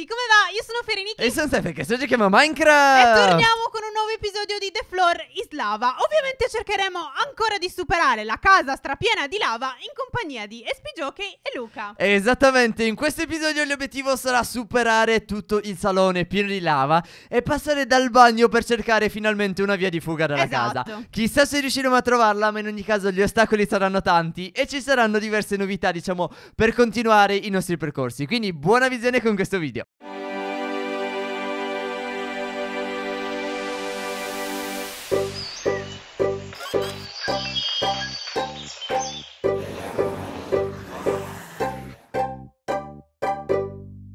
ragazzi, come va? Io sono Fereniki E sono Stefan che oggi chiama Minecraft E torniamo con un nuovo episodio di The Floor is Lava Ovviamente cercheremo ancora di superare la casa strapiena di lava in compagnia di Espigiochi e Luca Esattamente, in questo episodio l'obiettivo sarà superare tutto il salone pieno di lava E passare dal bagno per cercare finalmente una via di fuga dalla esatto. casa Chissà se riusciremo a trovarla, ma in ogni caso gli ostacoli saranno tanti E ci saranno diverse novità, diciamo, per continuare i nostri percorsi Quindi buona visione con questo video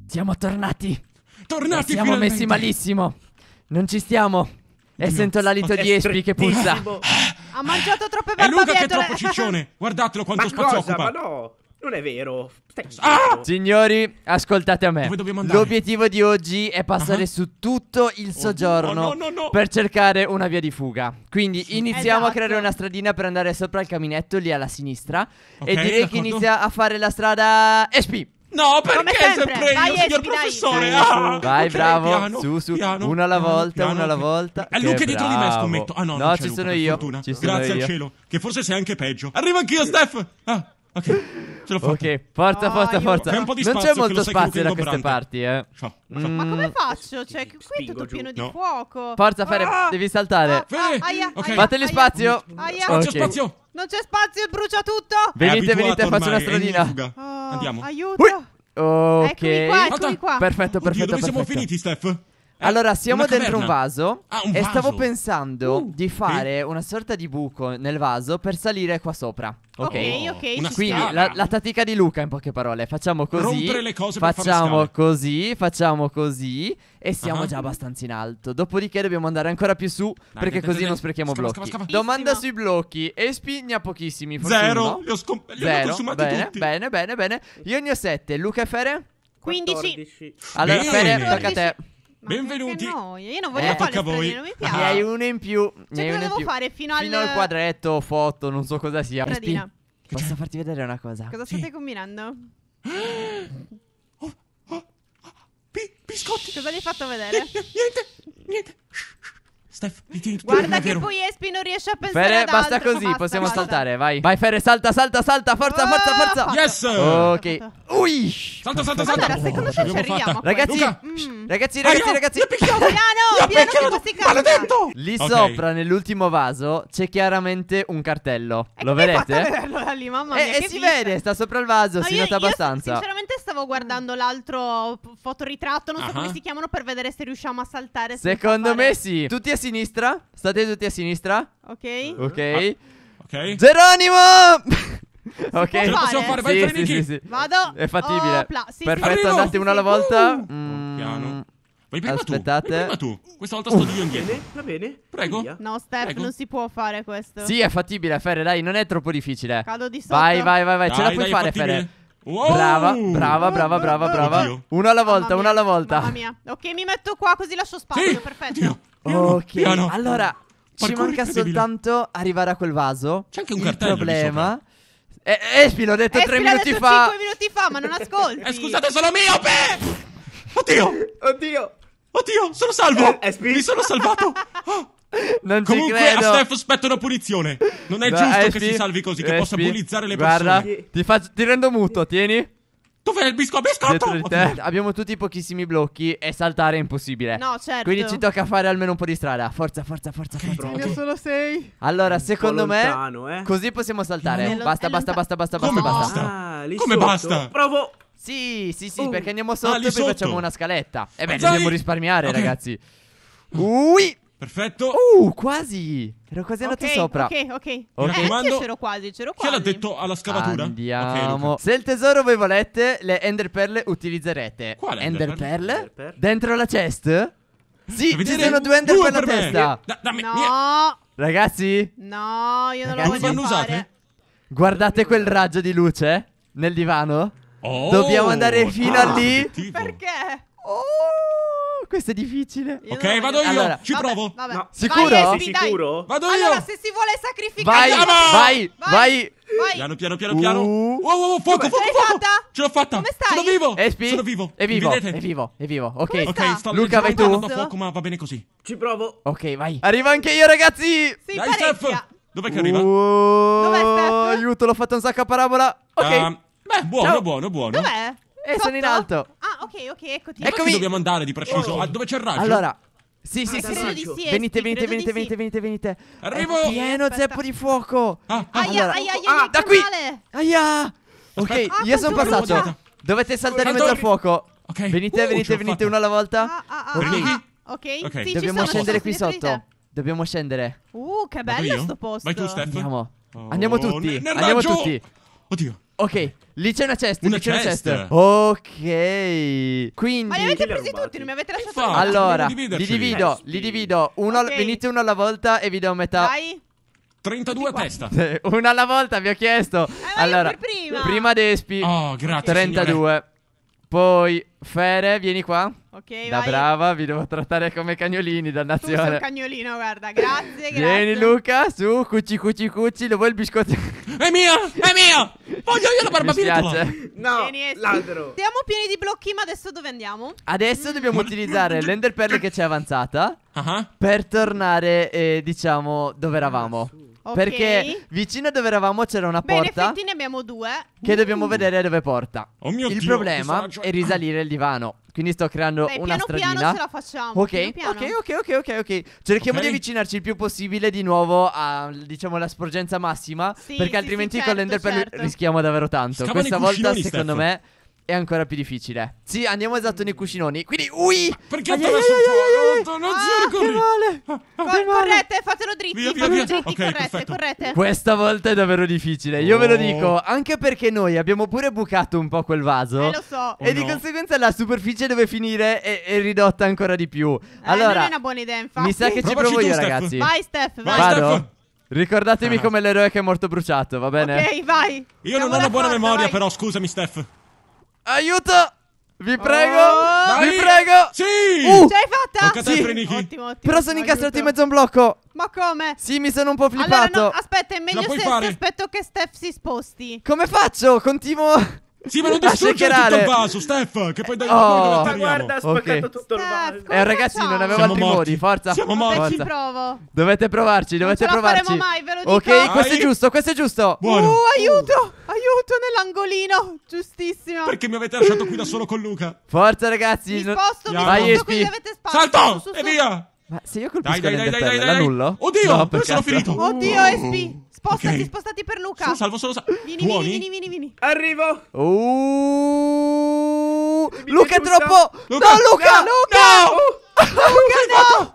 siamo tornati. Tornati. E siamo finalmente. messi malissimo. Non ci stiamo. E no, sento l'alito di Espi che puzza. Ha mangiato troppe barbabietole. È Luca che è troppo ciccione. Guardatelo quanto ma spazio cosa? occupa. Ma no. Non è vero. Ah! Signori, ascoltate a me. Dove dobbiamo andare? L'obiettivo di oggi è passare uh-huh. su tutto il oh, soggiorno no, no, no, per cercare una via di fuga. Quindi sì, iniziamo esatto. a creare esatto. una stradina per andare sopra il caminetto lì alla sinistra. Okay, e direi d'accordo. che inizia a fare la strada SP. No, perché sempre, sempre io, vai, signor SP, professore? Dai, ah, vai, okay, bravo. Piano, su, su, piano, una alla volta, piano, una alla volta. È Luca dietro di me, scommetto. Ah, no, no ci Luca, sono io. Ci sono Grazie al cielo, che forse sei anche peggio. Arrivo anch'io, Steph. Ah. Ok, ce l'ho fatta. Ok, forza, Ah, forza, forza. un po' di non c'è molto spazio da queste parti, eh. Ciao, mm. ciao. Ma come faccio? Cioè, qui è tutto giù. pieno di No. fuoco. Forza, Fere, ah! devi saltare. Ah, Fede, aia, ok. aia, Fateli spazio. Aia. Non c'è spazio. Non c'è spazio, brucia tutto. Venite, È venite, abituato faccio una stradina. Oh, Andiamo. Aiuto. Ok. Eccomi qua, eccomi qua. Perfetto, perfetto, Oddio, dove siamo finiti, Steph? Eh, allora, siamo dentro caverna. un vaso. Ah, un e vaso. stavo pensando uh, di fare eh? una sorta di buco nel vaso per salire qua sopra. Oh, ok, ok. okay Quindi la, la, tattica di Luca, in poche parole. Facciamo così. Rompere le cose facciamo così, facciamo così. E siamo uh ah. -huh. già abbastanza in alto. Dopodiché dobbiamo andare ancora più su. Dai, perché così non sprechiamo scava, blocchi. Scava, scava. Domanda sui blocchi. Espi ne ha pochissimi. Zero. Li ho, scom- li Zero. ho consumati bene, tutti. Bene, bene, bene. Io ne ho sette. Luca e Fere? 15. Allora, Fere, tocca a te. Benvenuti. Noi. Io non voglio eh, fare tocca voi. non mi piace. Ne hai uno in più. Cioè, cosa devo fare fino al Fino al quadretto, foto, non so cosa sia. Radina. Posso farti vedere una cosa? Cosa state combinando? oh, oh, oh. P- biscotti. Cosa gli hai fatto vedere? N- niente, niente. Steph, ritieni tutto Guarda che poi Espi non riesce a pensare Fere, ad basta così, basta, possiamo basta. saltare, vai. Vai Fere, salta, salta, salta, forza, oh, forza, forza. Yes! Ok. Ui! Salta, salta, salta. Allora, secondo te ci arriviamo? Ragazzi, mm. ragazzi, ragazzi, ragazzi. Io picchiamo. Piano, piano che questi Maledetto! Lì sopra, nell'ultimo vaso, c'è chiaramente un cartello. Lo vedete? Lì, mamma eh, mia, eh, e si vede, sta sopra il vaso, si nota abbastanza stavo guardando mm. l'altro fotoritratto, non so uh-huh. come si chiamano, per vedere se riusciamo a saltare. Secondo fare... me sì. Tutti a sinistra. State tutti a sinistra. Ok. Ok. Ah. okay. Geronimo! Si ok, ce possiamo fare, vai sì, sì, sì, sì, Vado. È fattibile. Oh, sì, Perfetto, sì. andate uno alla volta. Uh, Piano. Vai prima Aspettate. tu. Vai prima tu. Questa volta sto uh. io indietro. va bene. Prego. No, Steph, Prego. non si può fare questo. Sì, è fattibile, Ferre, dai, non è troppo difficile. Cado di sotto. Vai, vai, vai, vai. Dai, ce la puoi dai, fare, Ferre. Wow. Brava, brava, brava, brava, brava. Oddio. Una alla volta, una alla volta. Mamma mia. Ok, mi metto qua così lascio spazio, Sì. perfetto. Oddio. Piano, Ok, piano. allora ci manca soltanto arrivare a quel vaso. C'è anche un Il cartello problema. Eh, Espi, eh, l'ho detto tre Espira minuti adesso fa. Cinque minuti fa, ma non ascolti. Eh, scusate, sono miope! Oddio! Oddio. Oddio, sono salvo! Eh, Espi? Eh, mi sono salvato! Oh, non Comunque, ci credo. a Steph aspetta una punizione. Non è no, giusto SP, eh che si salvi così, che SP, eh possa bullizzare le guarda, persone. Ti, faccio, ti rendo muto, tieni. Dov'è il bisco- biscotto? Di te. Abbiamo tutti pochissimi blocchi e saltare è impossibile. No, certo. Quindi ci tocca fare almeno un po' di strada. Forza, forza, forza. Okay, forza. Io solo sei. Allora, secondo me, lontano, eh. così possiamo saltare. Basta, basta, basta, basta, Come basta, basta. Ah, Come sotto. basta? Provo. Sì, sì, sì, uh. perché andiamo sotto ah, e poi sotto. facciamo una scaletta. E beh, dobbiamo risparmiare, okay. ragazzi. Ui. Perfetto. Uh, quasi. Ero quasi andato okay, sopra. Ok, ok. okay. Eh, io c'ero quasi, c'ero quasi. Chi l'ha detto alla scavatura? Andiamo. Okay, Se il tesoro voi volete, le Ender Pearl utilizzerete. Quale Ender, Ender Dentro la chest? Sì, Deve ci sono due Ender due Pearl testa. Da, dammi, no. Mia. Ragazzi? No, io non Ragazzi. lo voglio non Guardate quel raggio di luce nel divano. Oh, Dobbiamo andare fino ah, a lì. Perché? Oh! Questo è difficile. Ok, vado io. Allora, Ci Vabbè, provo. vabbè. No. Sicuro? Vai, Esti, sicuro? Vado io. Allora, se si vuole sacrificare, Vai, vai, vai. vai. Piano, piano, piano, piano. Uh. Wow, wow, wow, fuoco, fuoco, l'hai fuoco. fatta? Ce l'ho fatta. Come stai? Sono vivo. Espi? Sono vivo. È vivo, è vivo, è vivo. Ok. Ok, sto Luca, vai tu. fuoco, ma va bene così. Ci provo. Ok, vai. Arrivo anche io, ragazzi. Sì, Dai, Steph. Dov'è che arriva? Uh, Dov'è, Steph? aiuto, l'ho fatta un sacco a parabola. Ok. Ah, beh, buono, buono, buono. Dov'è? E eh, sono in alto ok, eccoti. Eccomi. Dove dobbiamo andare di preciso? Oh. Ah, dove c'è il raggio? Allora, ah, sì, sì, sì, sì. sì. Venite, venite, venite, venite, venite, venite. Arrivo. È eh, pieno Aspetta. zeppo di fuoco. Ah, ah. Allora, aia, aia, ah, aia, ah, da qui. Aia. Ok, Aspetta. Ah, io sono passato. Dovete saltare in mezzo al fuoco. Ok. Venite, uh, venite, venite fatta. una alla volta. Ah, ah, ah, okay. ok. Sì, Dobbiamo scendere qui sotto. Dobbiamo scendere. Uh, che bello sto posto. Vai tu, Andiamo. Oh, Andiamo tutti. Andiamo tutti. Oddio. Ok, lì c'è una chest. Una lì c'è una chest. Ok. Quindi. Ma li avete presi tutti, non mi avete lasciato Infatti, Allora, li divido, eh, li divido. Uno, okay. Venite uno alla volta e vi do metà. Dai. 32 a testa. Una alla volta vi ho chiesto. Eh, allora, prima. prima Despi. Oh, grazie. 32. Signore. Poi Fere, vieni qua. Ok, Da vai. brava, vi devo trattare come cagnolini, dannazione. Tu sei un cagnolino, guarda, grazie, grazie. Vieni Luca, su, cucci cucci cucci, lo vuoi il biscotto? È mio, è mio! Voglio io la barbabietola! Mi No, Vieni, ladro. Siamo pieni di blocchi, ma adesso dove andiamo? Adesso mm. dobbiamo utilizzare l'enderpearl che c'è avanzata Ah, ah. per tornare, eh, diciamo, dove eravamo. Perché vicino a dove eravamo c'era una Bene, porta. Bene, ne abbiamo due. Che uh. dobbiamo vedere dove porta. Oh mio il Dio, problema è risalire il divano. Quindi sto creando Dai, una piano stradina. Piano ce la facciamo. Ok, piano piano. ok, ok, ok, ok. Cerchiamo okay. di avvicinarci il più possibile di nuovo a, diciamo, la sporgenza massima. Sì, perché sì, altrimenti sì, certo, con l'enderpearl certo. rischiamo davvero tanto. Scava Questa volta, secondo Steph. me è ancora più difficile. Sì, andiamo esatto nei cuscinoni. Quindi, ui! Perché ha messo il fuoco? Non ah, che male! Ah, ah che male. Correte, fatelo dritti, via, via, via. dritti okay, correte, correte. Questa volta è davvero difficile, io oh. ve lo oh. dico. Anche perché noi abbiamo pure bucato un po' quel vaso. Eh, lo so. Oh, e no. di conseguenza la superficie dove finire è, è ridotta ancora di più. Allora, eh, non è una buona idea, infatti. Mi sa che Provaci ci provo io, Steph. ragazzi. Vai, Steph, vai. Vado? Steph. Ricordatemi ah. come l'eroe che è morto bruciato, va bene? Ok, vai. Io Siamo non ho una buona forza, memoria, vai. però, scusami, Steph. Aiuto! Vi oh, prego! Oh, vi prego! Sì! Uh! Ce l'hai fatta? Ho Sì. Ottimo, ottimo. Però sono incastrato in mezzo a un blocco. Ma come? Sì, mi sono un po' Allora, flippato. no, aspetta, è meglio se, fare? aspetto che Steph si sposti. Come faccio? Continuo. Sì, ma non A distruggere oh. tutto il vaso, Steph, che poi dai Oh. noi lo Ma tagliamo. guarda, ha spaccato Ok. tutto il vaso. Eh, ragazzi, non avevo Siamo altri morti. modi. Forza. Siamo morti. Adesso ci provo. Dovete provarci, dovete ce la faremo mai, ve lo dico. Ok, questo è giusto, questo è giusto. Buono. Uh, aiuto! Uh. Aiuto! angolino, giustissimo. Perché mi avete lasciato qui da solo con Luca? Forza ragazzi, Mi no- sposto, mi Vai, sposto, qui avete spazio. Salto! Su, su, su. E via! Ma se io colpisco Dai, dai, dai, dai, dai, l'annullo? Oddio, dove sono finito? Oddio, SP. Spostati, Ok. spostati per Luca. Sono salvo, sono salvo. Vieni, vieni, vieni, vieni, vieni. Arrivo! Uh, Luca è piace un troppo! No, Luca! No. No! Luca, no!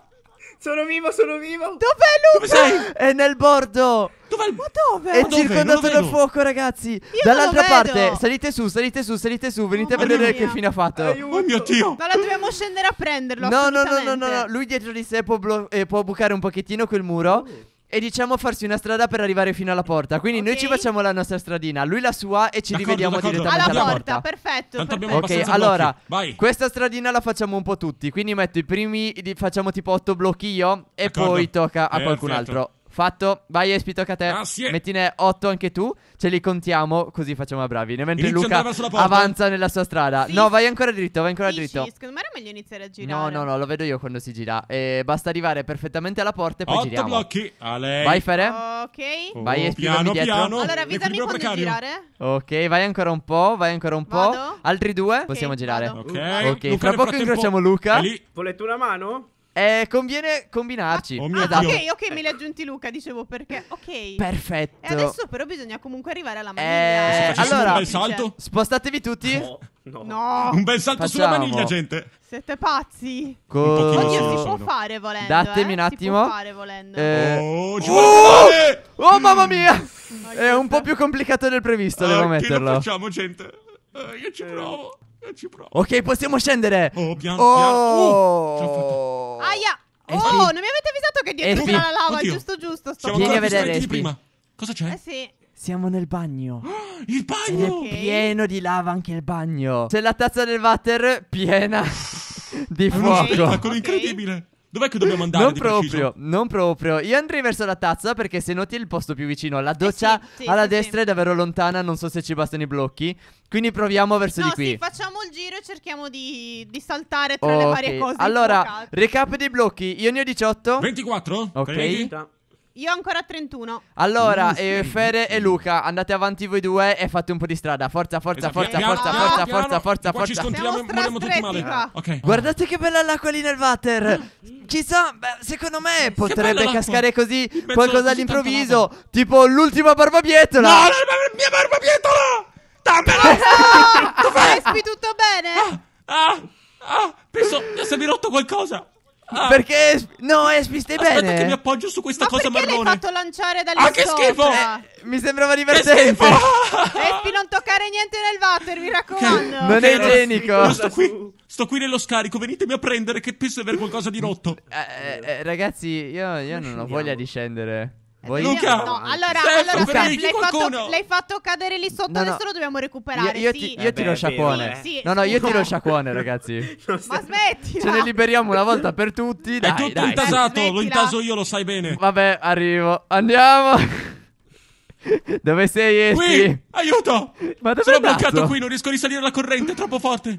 Sono vivo, sono vivo. Dov'è Luca? Dove sei? È nel bordo. Dov'è il... Ma dove? È circondato dal fuoco, ragazzi. Dall'altra non lo vedo. parte, salite su, salite su, salite su. Venite a vedere mia. che fine ha fatto. Aiuto. Oh mio Dio. No, la dobbiamo scendere a prenderlo. No, no, no, no, no, no. Lui dietro di sé può, eh, può bucare un pochettino quel muro e diciamo farsi una strada per arrivare fino alla porta. Quindi okay. noi ci facciamo la nostra stradina, lui la sua e ci rivediamo direttamente alla, alla porta. porta. Perfetto. Tanto perfetto. Ok, allora, questa stradina la facciamo un po' tutti. Quindi metto i primi, facciamo tipo otto blocchi io e d'accordo. poi tocca a eh, qualcun altro. Certo. Fatto, vai Espi, tocca a te. Grazie. Mettine 8 anche tu, ce li contiamo, così facciamo a bravi. Ne mentre Luca avanza nella sua strada. Sì. No, vai ancora dritto, vai ancora Dici, dritto. Secondo me era meglio iniziare a girare. No, no, no, lo vedo io quando si gira. Eh, basta arrivare perfettamente alla porta e poi 8 giriamo. blocchi a lei. Vai Fere. Ok. Vai Espi, piano, piano. Allora, avvisami quando precario. girare. Ok, vai ancora un po', vai ancora un Vado. po'. Altri due, okay, possiamo girare. Vado. Ok. Ok, tra poco incrociamo Luca. Volete una mano? Eh, conviene combinarci. Ah, oh mio ah, Dio. ok, ok, me li ha aggiunti Luca, dicevo perché. Ok. Perfetto. E adesso però bisogna comunque arrivare alla maniglia. Eh, eh. allora, un bel salto. Cioè, spostatevi tutti. No, no. no. Un bel salto Facciamo. sulla maniglia, gente. Siete pazzi. Co- Oddio, si sono. può fare volendo. Datemi eh? un attimo. Si può fare volendo. Eh. Oh, ci oh! oh, mamma mia. Oh, È un po' più complicato del previsto, uh, devo metterlo. Eh, che lo facciamo, gente? Uh, io ci eh. provo. Eh, ok, possiamo scendere. Oh, pian, oh. Uh, eh, oh, Aia. Oh, SP. non mi avete avvisato che dietro c'era eh, la lava, Oddio. giusto giusto. Sto Vieni a vedere, di prima. Cosa c'è? Eh sì. Siamo nel bagno. il bagno! Okay. pieno di lava anche il bagno. C'è la tazza del water piena di fuoco. Okay. È okay. incredibile. Dov'è che dobbiamo andare? Non proprio, non proprio. Io andrei verso la tazza perché se noti è il posto più vicino. La eh doccia eh sì, sì, alla sì, destra è davvero lontana, non so se ci bastano i blocchi. Quindi proviamo verso no, di qui. Sì, facciamo il giro e cerchiamo di, di saltare tra okay. le varie cose. Allora, recap dei blocchi. Io ne ho 18. 24? Ok. 30. Io ho ancora 31. Allora, eh, Fere e Luca, andate avanti voi due e fate un po' di strada. Forza, forza, Esatto. forza, Piano, forza, piano, forza, piano. forza, forza, ci scontriamo e moriamo tutti male. strastretti Ok. Guardate che bella l'acqua lì nel water. Chissà, beh, secondo me potrebbe l'acqua. cascare così mezzo qualcosa così all'improvviso. Tipo l'ultima barbabietola. No, la mia barbabietola! Dammela! Dov'è? Respi tutto bene? Ah, ah, ah, penso di essermi rotto qualcosa. Ah. Perché. No, Espi, stai Aspetta bene. che mi appoggio su questa Ma cosa perché l'hai fatto lanciare dalle Ah, che sopra? schifo! Eh, mi sembrava divertente. schifo! Espi, non toccare niente nel water, mi raccomando. Non è allora, igienico. sto qui, sto qui nello scarico, venitemi a prendere che penso di aver qualcosa di rotto. Eh, eh, eh ragazzi, io, io non ho voglia di scendere. Eh, Voi... Luca, no, allora, Stefano, allora Frank, l'hai, fatto, l'hai, fatto, cadere lì sotto, no, no. adesso lo dobbiamo recuperare. Io, io, sì. ti, io eh tiro sciacquone. Sì, eh. sì. No, no, io tiro sciacquone, ragazzi. Ma smetti! Ce ne liberiamo una volta per tutti. Dai, È tutto dai. intasato, eh, lo intaso io, lo sai bene. Vabbè, arrivo. Andiamo. Dove sei? Esti? Qui! Aiuto! Ma dove Sono bloccato qui, non riesco a risalire la corrente, è troppo forte.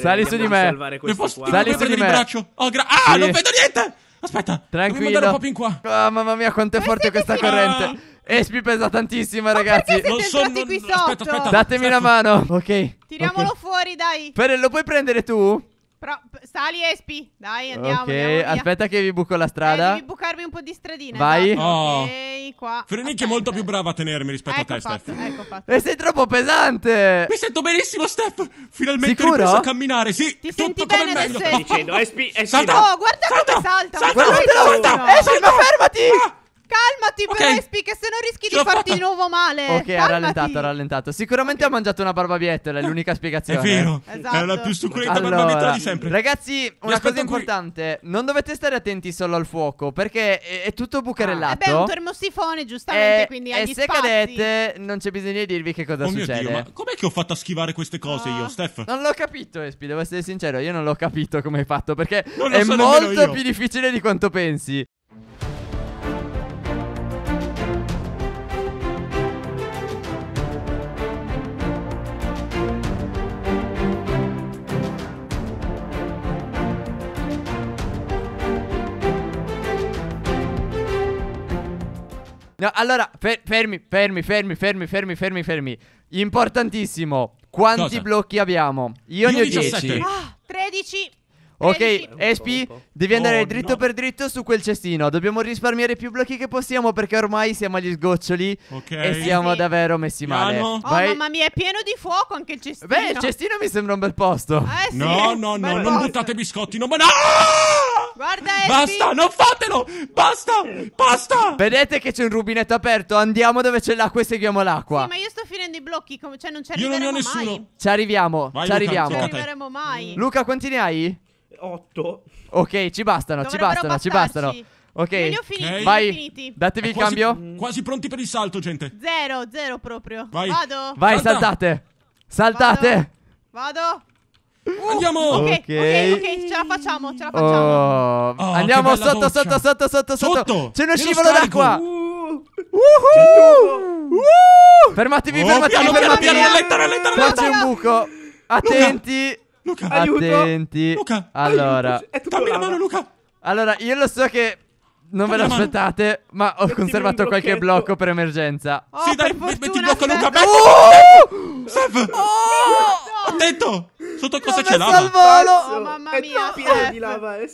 Sali su di me. Mi posso, Sali su di me. Oh, gra- ah, sì. non vedo niente! Aspetta, tranquillo. Dobbiamo andare un po' più in qua. Oh, mamma mia, quanto è forte questa corrente. Ah. Espi pesa tantissimo, ragazzi. Ma non sono qui non... sotto. Aspetta, aspetta. Datemi aspetta. una mano. Ok. Tiriamolo okay. fuori, dai. Pere, lo puoi prendere tu? Però sali Espi, dai andiamo, Ok, andiamo, aspetta che vi buco la eh, strada eh, Devi bucarmi un po' di stradina Vai no? Esatto. oh. Ehi qua Frenic è molto più brava a tenermi rispetto ecco a te fatto, Steph Ecco fatto E sei troppo pesante Mi sento benissimo Steph Finalmente Sicuro? ripreso a camminare Sì, Ti tutto come meglio Ti Sto dicendo Espi, Espi Salta Oh guarda salta, come salta Salta, salta, salta, salta. Espi ma fermati ah. Calmati, okay. però, Espi, che se no rischi di farti fatto. di nuovo male. Ok, Calmati. ha rallentato, ha rallentato. Sicuramente okay. ha mangiato una barbabietola, è l'unica spiegazione. È vero, esatto. è la più succulenta allora, barbabietola di sempre. Ragazzi, una cosa importante: qui. non dovete stare attenti solo al fuoco, perché è, è tutto ah, bucherellato. Ah, è un termosifone, giustamente, e, eh, quindi E se spazi. cadete, non c'è bisogno di dirvi che cosa oh succede. Mio Dio, ma com'è che ho fatto a schivare queste cose ah. io, Steph? Non l'ho capito, Espi, devo essere sincero, io non l'ho capito come hai fatto, perché non è molto più difficile di quanto pensi. No, allora, fer- fermi, fermi, fermi, fermi, fermi, fermi, fermi. Importantissimo. Quanti Cosa? blocchi abbiamo? Io, Io ne ho 17. 10. Ah, 13. Ok, Espi, devi andare oh, dritto no. per dritto su quel cestino. Dobbiamo risparmiare più blocchi che possiamo perché ormai siamo agli sgoccioli okay. e siamo eh sì. davvero messi male. Oh, mamma mia, è pieno di fuoco anche il cestino. Beh, il cestino mi sembra un bel posto. Eh, sì, no, no, no, posto. non buttate biscotti, no, ma no! Guarda, Basta, non fatelo! Basta! Basta! Vedete che c'è un rubinetto aperto? Andiamo dove c'è l'acqua e seguiamo l'acqua. Sì, ma io sto finendo i blocchi, cioè non c'è arriviamo Io non ne ho nessuno. Ci arriviamo, Vai, ci Luca, arriviamo. Ci arriveremo mai. Luca, quanti ne hai? 8. Ok, ci bastano, ci Dovrebbero bastano, ci bastano. Ok, li ho finiti, li vai. finiti. Datevi il cambio. Quasi pronti per il salto, gente. Zero, zero proprio. Vai. Vado. Vai, Salta. saltate. Saltate. Vado. Uh. Andiamo. Ok, ok, Ok. ok, ce la facciamo, ce la facciamo. Oh, Oh, andiamo sotto, sotto, sotto, sotto, sotto, Sotto, C'è uno scivolo d'acqua. Uh, Woohoo! Fermatevi, Oh, fermatevi, piano, piano, fermatevi. piano, rallenta, rallenta, Qua rallenta. c'è un buco. Attenti. Luca, aiuto. Attenti. Luca, allora. Aiuto. Dammi la mano, Luca. Allora, io lo so che non ve lo aspettate, ma ho Mettimi conservato qualche blocco per emergenza. Oh, sì, dai, fortuna, metti il blocco, Luca. Metti, oh! Sef! Oh! Attento. Sotto cosa c'è lava? al volo! Oh, mamma mia, pieno di lava. Eh,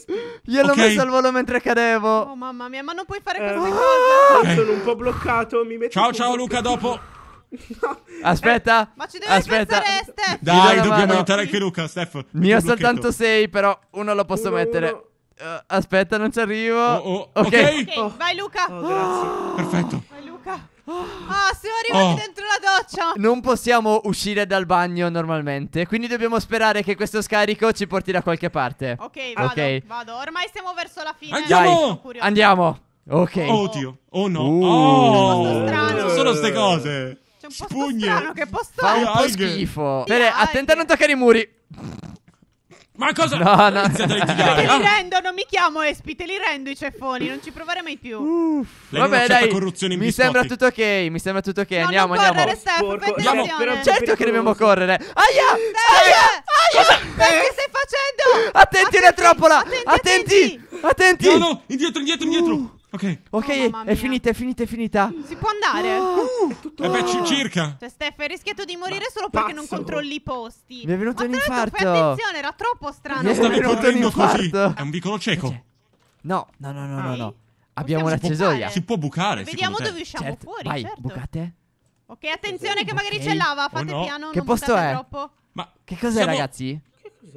io l'ho okay. messo al volo mentre cadevo. Oh, mamma mia, ma non puoi fare eh. queste ah! cose. Okay. Sono un po' bloccato. Mi metto ciao, ciao, Luca. Dopo. Aspetta. Eh, ma ci deve aspetta. pensare Dai, dobbiamo mano. aiutare anche Luca, Steph. Ne ho soltanto 6, però uno lo posso uno, mettere. Uno. Uh, eh, aspetta, non ci arrivo. Oh, oh. Ok, okay. Oh. vai Luca. Oh, Perfetto. Vai Luca. Ah, siamo arrivati oh. dentro la doccia. Non possiamo uscire dal bagno normalmente, quindi dobbiamo sperare che questo scarico ci porti da qualche parte. Ok, vado, okay. vado. Ormai siamo verso la fine. Andiamo. Andiamo. Ok. Oddio. Oh, oh no. Uh. Oh, strano. Non sono queste cose un po' Spugne. strano che posso Fa un po' schifo. Bene, attenta a non toccare i muri. Ma cosa? No, no. Te li ah. rendo, non mi chiamo Espi, te li rendo i ceffoni, non ci provare mai più. Uff. Lei Vabbè, dai. Corruzione in mi biscotti. sembra tutto ok, mi sembra tutto ok. No, andiamo, non correre, andiamo. Steph, Porco, andiamo. Però certo che dobbiamo correre. Aia! Aia! Aia! Aia! Cosa eh? stai facendo? Attenti, attenti. Retroppola! Attenti, attenti! Attenti! attenti. No, no, indietro, indietro, indietro. Uh. Ok. Ok, Oh, è finita, è finita, è finita. Mm, si può andare? Ah, uh, eh tutto- E beh, circa. Cioè, Steph, hai rischiato di morire solo perché non controlli i posti. Mi è venuto Ma un infarto. Ma attenzione, era troppo strano. Non È stavi correndo così. È un vicolo cieco. No, no, no, no, no, no. Abbiamo una cesoia. Si può bucare. Vediamo dove usciamo Certo, fuori, Vai, certo. bucate. Ok, attenzione che magari Ok. c'è lava, fate Oh no. piano, Che non posto è? troppo. Ma Che cos'è, siamo- ragazzi?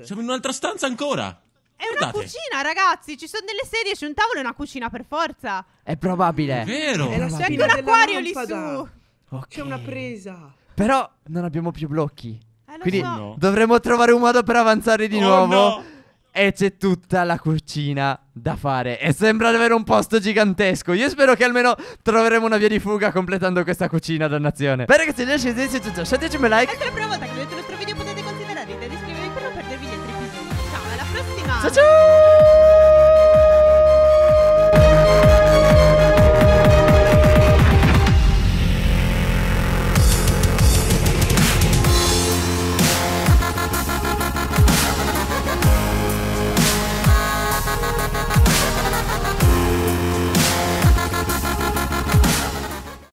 Siamo in un'altra stanza ancora. È Guardate. una cucina, ragazzi. Ci sono delle sedie, c'è un tavolo e una cucina per forza. È probabile. È vero. È la c'è anche un acquario lì su. Okay. C'è una presa. Però non abbiamo più blocchi. Eh, Quindi so. dovremmo trovare un modo per avanzare di oh, nuovo. No. E c'è tutta la cucina da fare. E sembra avere un posto gigantesco. Io spero che almeno troveremo una via di fuga completando questa cucina, dannazione. Bene, ragazzi, lasciateci un like. È la prima volta che ho 짜잔!